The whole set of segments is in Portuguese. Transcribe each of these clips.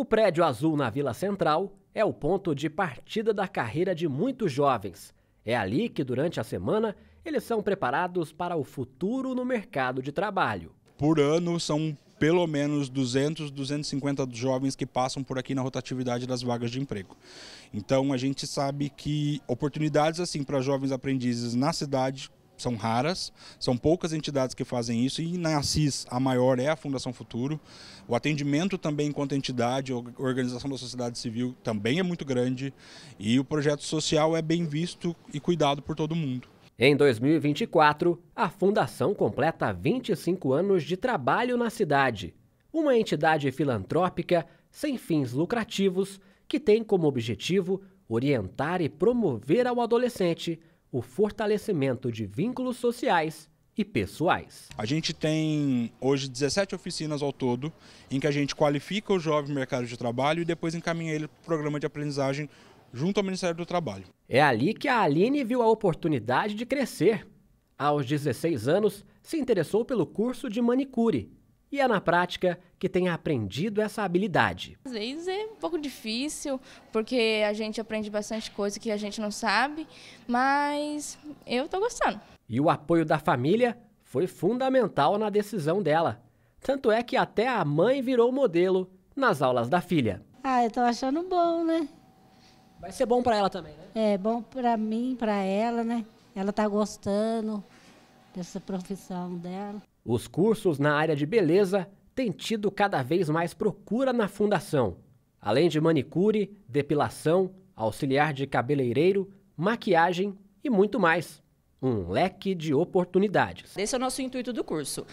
O prédio azul na Vila Central é o ponto de partida da carreira de muitos jovens. É ali que, durante a semana, eles são preparados para o futuro no mercado de trabalho. Por ano, são pelo menos 200, 250 jovens que passam por aqui na rotatividade das vagas de emprego. Então, a gente sabe que oportunidades assim para jovens aprendizes na cidade são raras, são poucas entidades que fazem isso e na Assis a maior é a Fundação Futuro. O atendimento também enquanto entidade, organização da sociedade civil também é muito grande e o projeto social é bem visto e cuidado por todo mundo. Em 2024, a fundação completa 25 anos de trabalho na cidade. Uma entidade filantrópica sem fins lucrativos que tem como objetivo orientar e promover ao adolescente o fortalecimento de vínculos sociais e pessoais. A gente tem hoje 17 oficinas ao todo, em que a gente qualifica o jovem mercado de trabalho e depois encaminha ele para o programa de aprendizagem junto ao Ministério do Trabalho. É ali que a Aline viu a oportunidade de crescer. Aos 16 anos, se interessou pelo curso de manicure e é na prática que tem aprendido essa habilidade. Às vezes é um pouco difícil, porque a gente aprende bastante coisa que a gente não sabe, mas eu estou gostando. E o apoio da família foi fundamental na decisão dela. Tanto é que até a mãe virou modelo nas aulas da filha. Ah, eu tô achando bom, né? Vai ser bom para ela também, né? É, bom para mim, para ela, né? Ela tá gostando dessa profissão dela. Os cursos na área de beleza têm tido cada vez mais procura na fundação. Além de manicure, depilação, auxiliar de cabeleireiro, maquiagem e muito mais. Um leque de oportunidades. Esse é o nosso intuito do curso.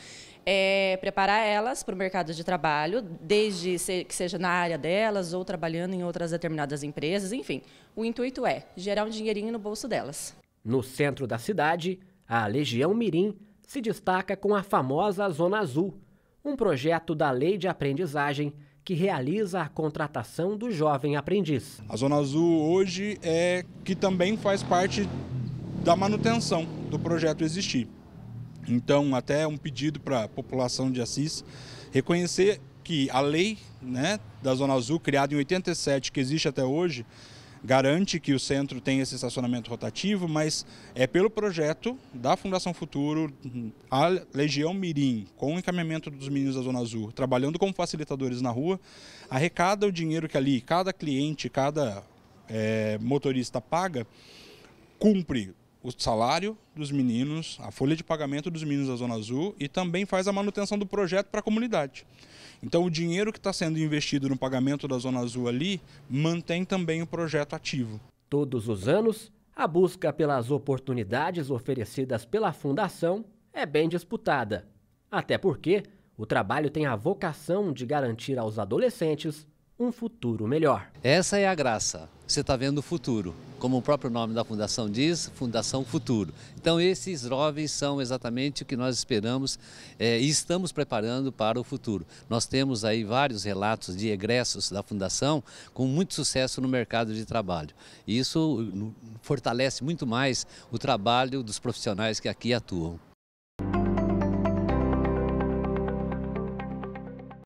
É preparar elas para o mercado de trabalho, desde que seja na área delas ou trabalhando em outras determinadas empresas, enfim. O intuito é gerar um dinheirinho no bolso delas. No centro da cidade, a Legião Mirim se destaca com a famosa Zona Azul, um projeto da Lei de Aprendizagem que realiza a contratação do jovem aprendiz. A Zona Azul hoje é que também faz parte da manutenção do projeto existir. Então, até é um pedido para a população de Assis reconhecer que a lei né, da Zona Azul, criada em 87, que existe até hoje, garante que o centro tem esse estacionamento rotativo, mas é pelo projeto da Fundação Futuro, a Legião Mirim, com o encaminhamento dos meninos da Zona Azul, trabalhando como facilitadores na rua, arrecada o dinheiro que ali cada cliente, cada é, motorista paga, cumpre o salário dos meninos, a folha de pagamento dos meninos da Zona Azul e também faz a manutenção do projeto para a comunidade. Então, o dinheiro que está sendo investido no pagamento da Zona Azul ali mantém também o projeto ativo. Todos os anos, a busca pelas oportunidades oferecidas pela Fundação é bem disputada. Até porque o trabalho tem a vocação de garantir aos adolescentes um futuro melhor. Essa é a graça. Você está vendo o futuro. Como o próprio nome da fundação diz, Fundação Futuro. Então, esses jovens são exatamente o que nós esperamos é, e estamos preparando para o futuro. Nós temos aí vários relatos de egressos da fundação com muito sucesso no mercado de trabalho. Isso eh, fortalece muito mais o trabalho dos profissionais que aqui atuam.